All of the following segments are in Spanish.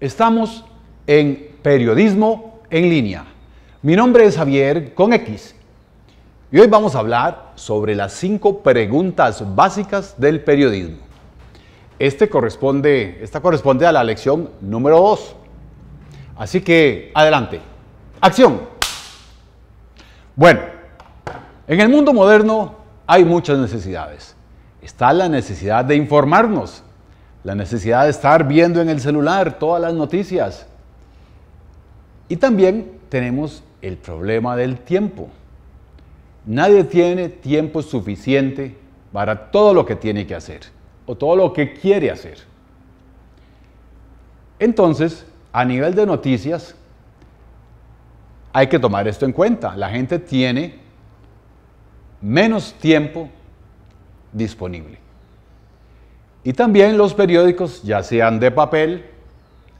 Estamos en Periodismo en línea. Mi nombre es Javier con X y hoy vamos a hablar sobre las cinco preguntas básicas del periodismo. Este corresponde, esta corresponde a la lección número 2. Así que adelante. Acción. Bueno, en el mundo moderno hay muchas necesidades. Está la necesidad de informarnos la necesidad de estar viendo en el celular todas las noticias. Y también tenemos el problema del tiempo. Nadie tiene tiempo suficiente para todo lo que tiene que hacer o todo lo que quiere hacer. Entonces, a nivel de noticias, hay que tomar esto en cuenta. La gente tiene menos tiempo disponible. Y también los periódicos, ya sean de papel,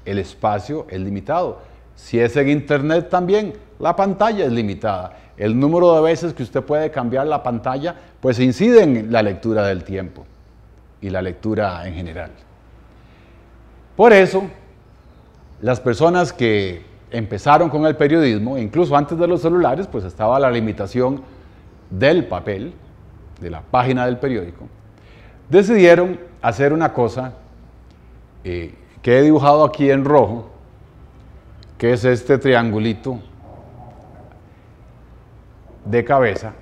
el espacio es limitado. Si es en internet también, la pantalla es limitada. El número de veces que usted puede cambiar la pantalla, pues incide en la lectura del tiempo y la lectura en general. Por eso, las personas que empezaron con el periodismo, incluso antes de los celulares, pues estaba la limitación del papel, de la página del periódico, decidieron hacer una cosa eh, que he dibujado aquí en rojo, que es este triangulito de cabeza,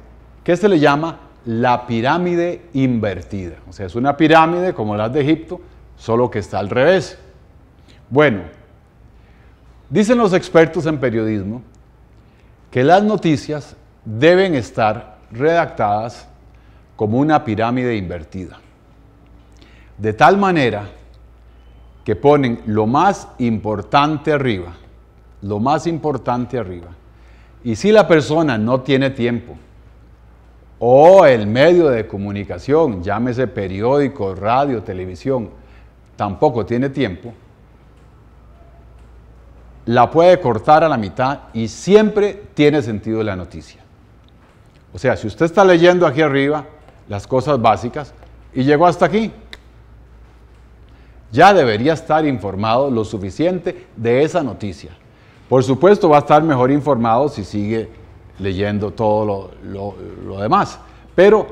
que se este le llama la pirámide invertida. O sea, es una pirámide como las de Egipto, solo que está al revés. Bueno, dicen los expertos en periodismo que las noticias deben estar redactadas como una pirámide invertida de tal manera que ponen lo más importante arriba, lo más importante arriba. Y si la persona no tiene tiempo, o el medio de comunicación, llámese periódico, radio, televisión, tampoco tiene tiempo, la puede cortar a la mitad y siempre tiene sentido la noticia. O sea, si usted está leyendo aquí arriba las cosas básicas y llegó hasta aquí, ya debería estar informado lo suficiente de esa noticia. Por supuesto va a estar mejor informado si sigue leyendo todo lo, demás, pero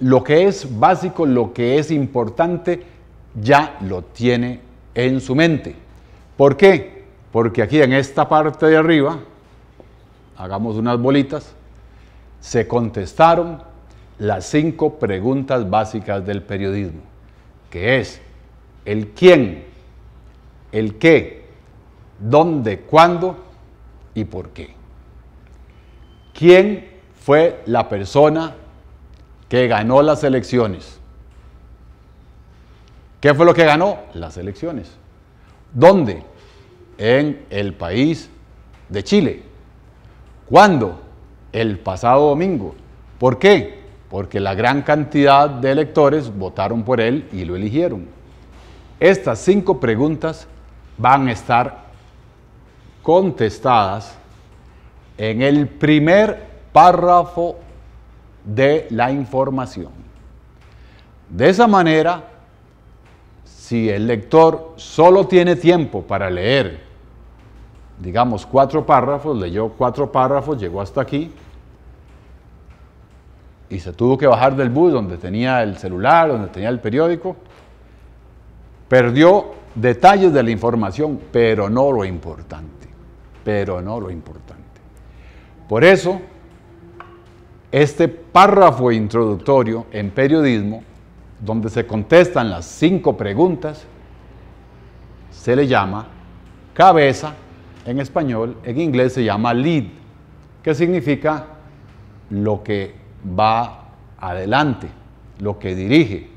lo que es básico, lo que es importante, ya lo tiene en su mente. ¿Por qué? Porque aquí en esta parte de arriba, hagamos unas bolitas, se contestaron las cinco preguntas básicas del periodismo, que es el quién, el qué, dónde, cuándo y por qué. ¿Quién fue la persona que ganó las elecciones? ¿Qué fue lo que ganó? Las elecciones. ¿Dónde? En el país de Chile. ¿Cuándo? El pasado domingo. ¿Por qué? Porque la gran cantidad de electores votaron por él y lo eligieron. Estas cinco preguntas van a estar contestadas en el primer párrafo de la información. De esa manera, si el lector solo tiene tiempo para leer, digamos, cuatro párrafos, leyó cuatro párrafos, llegó hasta aquí, y se tuvo que bajar del bus donde tenía el celular, donde tenía el periódico, Perdió detalles de la información, pero no lo importante, pero no lo importante. Por eso, este párrafo introductorio en periodismo, donde se contestan las cinco preguntas, se le llama cabeza en español, en inglés se llama lead, que significa lo que va adelante, lo que dirige,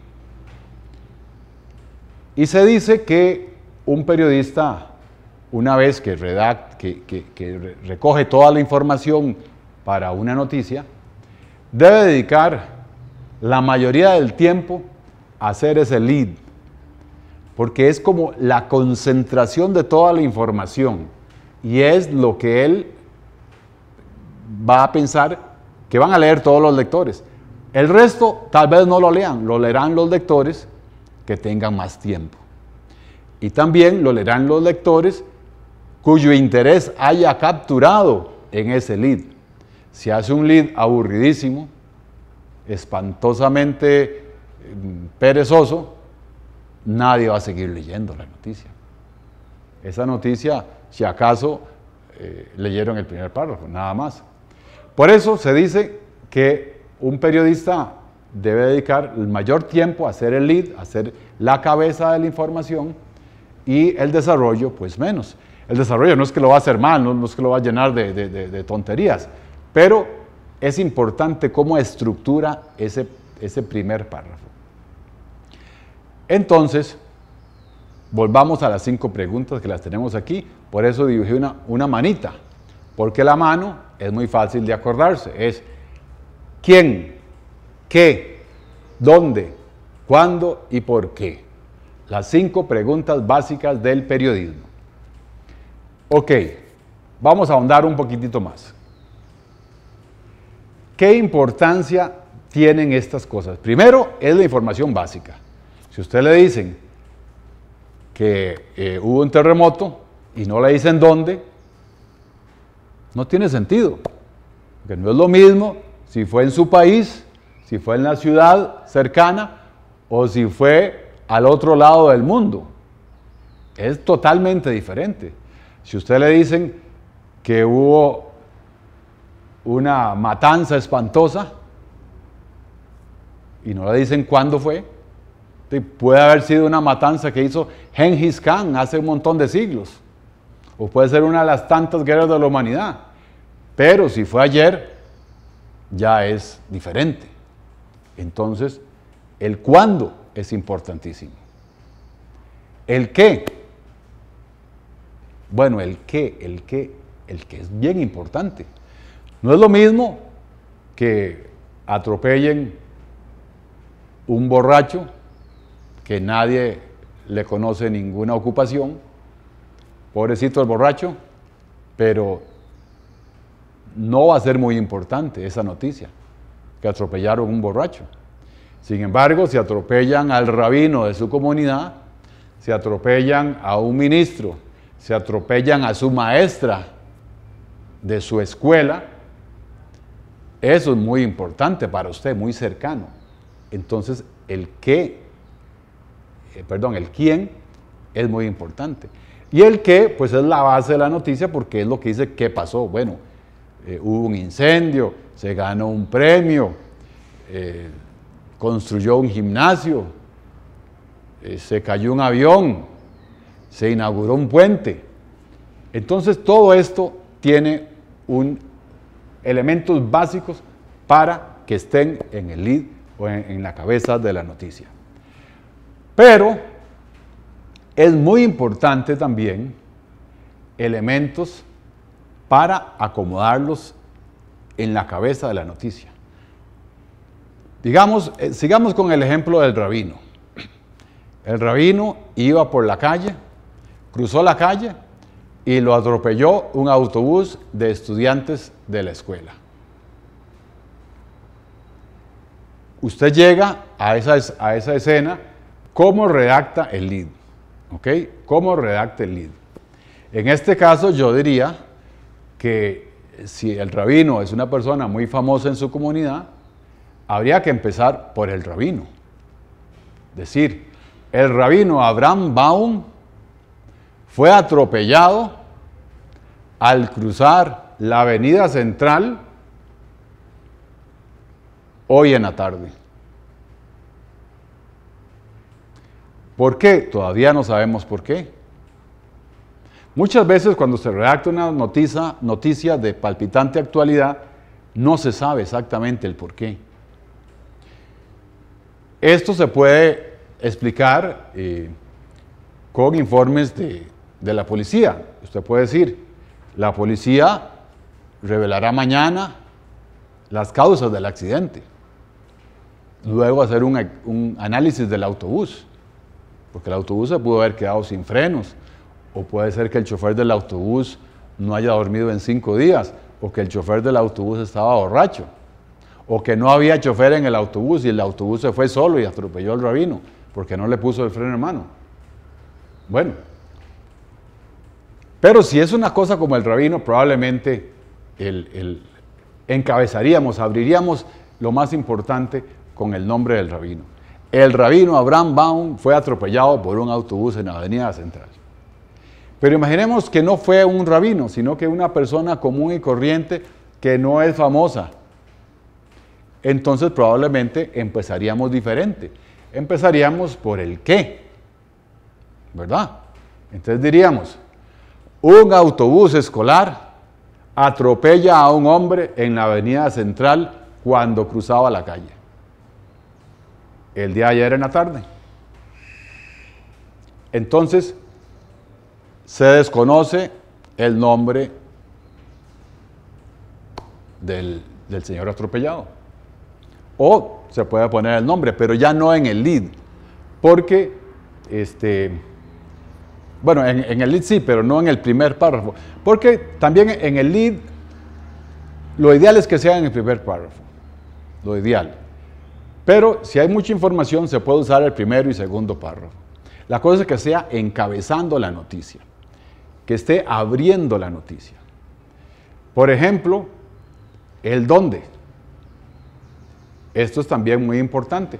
y se dice que un periodista, una vez que, recoge toda la información para una noticia, debe dedicar la mayoría del tiempo a hacer ese lead, porque es como la concentración de toda la información y es lo que él va a pensar que van a leer todos los lectores. El resto tal vez no lo lean, lo leerán los lectores que tengan más tiempo. Y también lo leerán los lectores cuyo interés haya capturado en ese lead. Si hace un lead aburridísimo, espantosamente mm, perezoso, nadie va a seguir leyendo la noticia. Esa noticia, si acaso, eh, leyeron el primer párrafo, nada más. Por eso se dice que un periodista debe dedicar el mayor tiempo a hacer el lead, a ser la cabeza de la información y el desarrollo, pues menos. El desarrollo no es que lo va a hacer mal, no, es que lo va a llenar de, tonterías, pero es importante cómo estructura ese, primer párrafo. Entonces, volvamos a las cinco preguntas que las tenemos aquí, por eso dibujé una, una manita, porque la mano es muy fácil de acordarse, es ¿quién? ¿Qué? ¿Dónde? ¿Cuándo? ¿Y por qué? Las cinco preguntas básicas del periodismo. Ok, vamos a ahondar un poquitito más. ¿Qué importancia tienen estas cosas? Primero es la información básica. Si usted le dicen que eh, hubo un terremoto y no le dicen dónde, no tiene sentido. Porque no es lo mismo si fue en su país si fue en la ciudad cercana o si fue al otro lado del mundo. Es totalmente diferente. Si usted le dicen que hubo una matanza espantosa y no le dicen cuándo fue, puede haber sido una matanza que hizo Genghis Khan hace un montón de siglos, o puede ser una de las tantas guerras de la humanidad, pero si fue ayer, ya es diferente. Entonces, el cuándo es importantísimo. El qué. Bueno, el qué, el qué, el qué es bien importante. No es lo mismo que atropellen un borracho que nadie le conoce ninguna ocupación, pobrecito el borracho, pero no va a ser muy importante esa noticia que atropellaron un borracho. Sin embargo, si atropellan al rabino de su comunidad, se atropellan a un ministro, se atropellan a su maestra de su escuela, eso es muy importante para usted, muy cercano. Entonces, el qué, eh, perdón, el quién es muy importante. Y el qué, pues es la base de la noticia porque es lo que dice qué pasó. Bueno, eh, hubo un incendio, se ganó un premio, eh, construyó un gimnasio, eh, se cayó un avión, se inauguró un puente. Entonces todo esto tiene un, elementos básicos para que estén en el lead o en, en la cabeza de la noticia. Pero es muy importante también elementos para acomodarlos en la cabeza de la noticia. Digamos, eh, sigamos con el ejemplo del rabino. El rabino iba por la calle, cruzó la calle y lo atropelló un autobús de estudiantes de la escuela. Usted llega a esa, a esa escena, ¿cómo redacta el lead? ¿Ok? ¿Cómo redacta el lead? En este caso yo diría que si el rabino es una persona muy famosa en su comunidad, habría que empezar por el rabino. Decir, el rabino Abraham Baum fue atropellado al cruzar la avenida central hoy en la tarde. ¿Por qué? Todavía no sabemos por qué. Muchas veces cuando se redacta una noticia, noticia de palpitante actualidad, no se sabe exactamente el por qué. Esto se puede explicar eh, con informes de, la policía. Usted puede decir, la policía revelará mañana las causas del accidente. Luego hacer un, un, análisis del autobús, porque el autobús se pudo haber quedado sin frenos, o puede ser que el chofer del autobús no haya dormido en cinco días, o que el chofer del autobús estaba borracho, o que no había chofer en el autobús y el autobús se fue solo y atropelló al rabino porque no le puso el freno en mano. Bueno, pero si es una cosa como el rabino, probablemente encabezaríamos, abriríamos lo más importante con el nombre del rabino. El rabino Abraham Baum fue atropellado por un autobús en la Avenida Central. Pero imaginemos que no fue un rabino, sino que una persona común y corriente que no es famosa. Entonces probablemente empezaríamos diferente. Empezaríamos por el qué, ¿verdad? Entonces diríamos, un autobús escolar atropella a un hombre en la avenida central cuando cruzaba la calle. El día de ayer en la tarde. Entonces, se desconoce el nombre del, señor atropellado. O se puede poner el nombre, pero ya no en el lead, porque este, bueno, en, en, el lead sí, pero no en el primer párrafo. Porque también en el lead, lo ideal es que sea en el primer párrafo. Lo ideal. Pero si hay mucha información, se puede usar el primero y segundo párrafo. La cosa es que sea encabezando la noticia que esté abriendo la noticia. Por ejemplo, el dónde. Esto es también muy importante,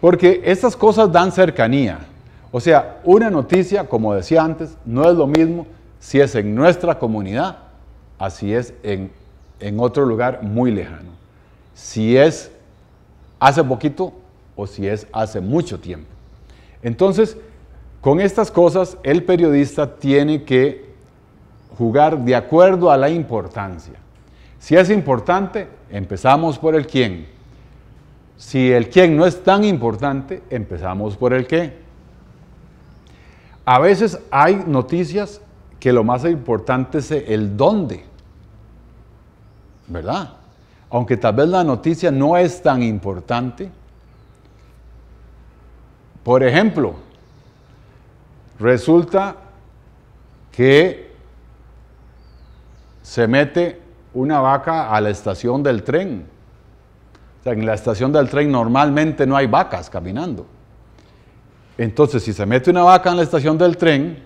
porque estas cosas dan cercanía. O sea, una noticia, como decía antes, no es lo mismo si es en nuestra comunidad, así es en, en otro lugar muy lejano. Si es hace poquito o si es hace mucho tiempo. Entonces, con estas cosas, el periodista tiene que jugar de acuerdo a la importancia. Si es importante, empezamos por el quién. Si el quién no es tan importante, empezamos por el qué. A veces hay noticias que lo más importante es el dónde, ¿verdad? Aunque tal vez la noticia no es tan importante. Por ejemplo, Resulta que se mete una vaca a la estación del tren. O sea, en la estación del tren normalmente no hay vacas caminando. Entonces, si se mete una vaca en la estación del tren,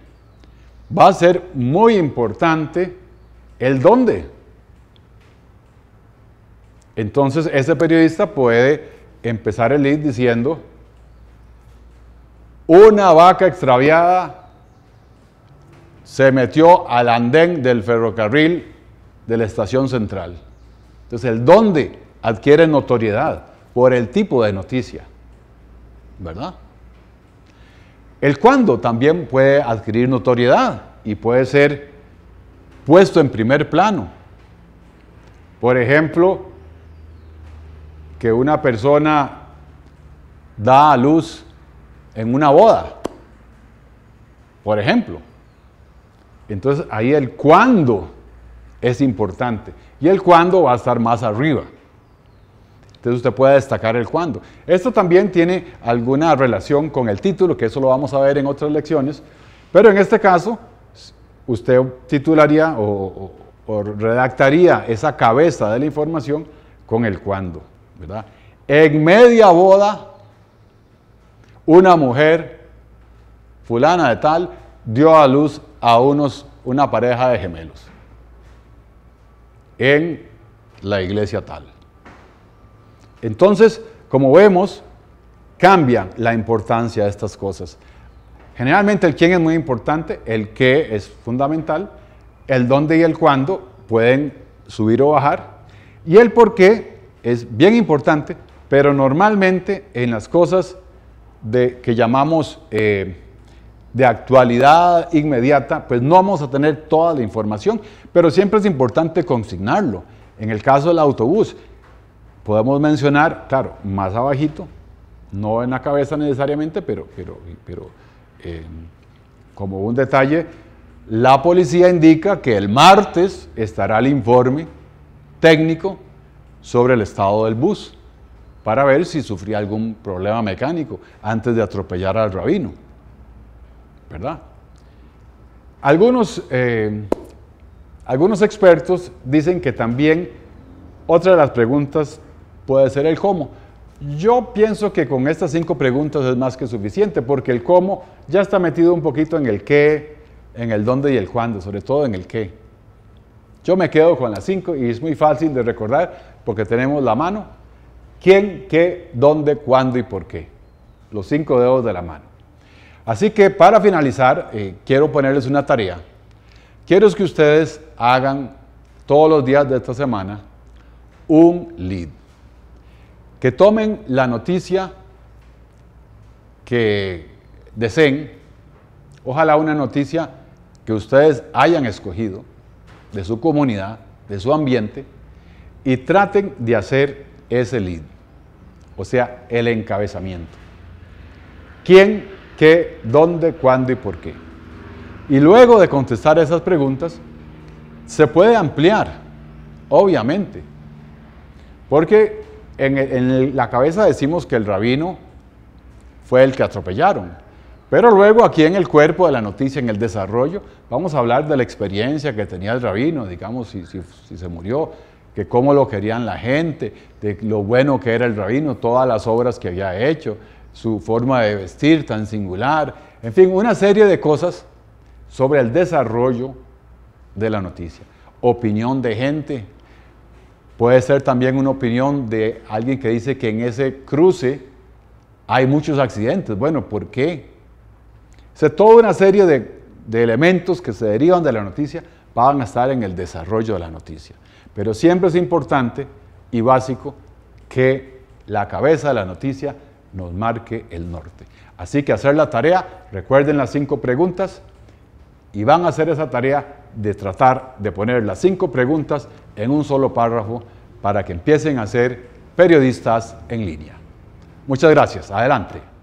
va a ser muy importante el dónde. Entonces, ese periodista puede empezar el lead diciendo, una vaca extraviada se metió al andén del ferrocarril de la estación central. Entonces el dónde adquiere notoriedad por el tipo de noticia, ¿verdad? El cuándo también puede adquirir notoriedad y puede ser puesto en primer plano. Por ejemplo, que una persona da a luz en una boda, por ejemplo. Entonces ahí el cuándo es importante. Y el cuándo va a estar más arriba. Entonces usted puede destacar el cuándo. Esto también tiene alguna relación con el título, que eso lo vamos a ver en otras lecciones. Pero en este caso, usted titularía o, redactaría esa cabeza de la información con el cuándo. ¿verdad? En media boda una mujer fulana de tal dio a luz a unos, una pareja de gemelos en la iglesia tal. Entonces, como vemos, cambia la importancia de estas cosas. Generalmente el quién es muy importante, el qué es fundamental, el dónde y el cuándo pueden subir o bajar y el por qué es bien importante, pero normalmente en las cosas de, que llamamos eh, de actualidad inmediata, pues no vamos a tener toda la información, pero siempre es importante consignarlo. En el caso del autobús, podemos mencionar, claro, más abajito, no en la cabeza necesariamente, pero, pero, em, como un detalle, la policía indica que el martes estará el informe técnico sobre el estado del bus para ver si sufría algún problema mecánico antes de atropellar al rabino. ¿Verdad? Algunos, eh, algunos expertos dicen que también otra de las preguntas puede ser el cómo. Yo pienso que con estas cinco preguntas es más que suficiente, porque el cómo ya está metido un poquito en el qué, en el dónde y el cuándo, sobre todo en el qué. Yo me quedo con las cinco y es muy fácil de recordar porque tenemos la mano quién, qué, dónde, cuándo y por qué. Los cinco dedos de la mano. Así que para finalizar, eh, quiero ponerles una tarea. Quiero que ustedes hagan todos los días de esta semana un lead. Que tomen la noticia que deseen, ojalá una noticia que ustedes hayan escogido de su comunidad, de su ambiente, y traten de hacer es el lead, o sea, el encabezamiento. ¿Quién, qué, dónde, cuándo y por qué? Y luego de contestar esas preguntas, se puede ampliar, obviamente, porque en, la cabeza decimos que el rabino fue el que atropellaron, pero luego aquí en el cuerpo de la noticia, en el desarrollo, vamos a hablar de la experiencia que tenía el rabino, digamos, si se murió, que cómo lo querían la gente, de lo bueno que era el rabino, todas las obras que había hecho, su forma de vestir tan singular, en fin, una serie de cosas sobre el desarrollo de la noticia. Opinión de gente, puede ser también una opinión de alguien que dice que en ese cruce hay muchos accidentes. Bueno, ¿por qué? O toda una serie de elementos que se derivan de la noticia van a estar en el desarrollo de la noticia. Pero siempre es importante y básico que la cabeza de la noticia nos marque el norte. Así que hacer la tarea, recuerden las cinco preguntas y van a hacer esa tarea de tratar de poner las cinco preguntas en un solo párrafo para que empiecen a ser periodistas en línea. Muchas gracias. Adelante.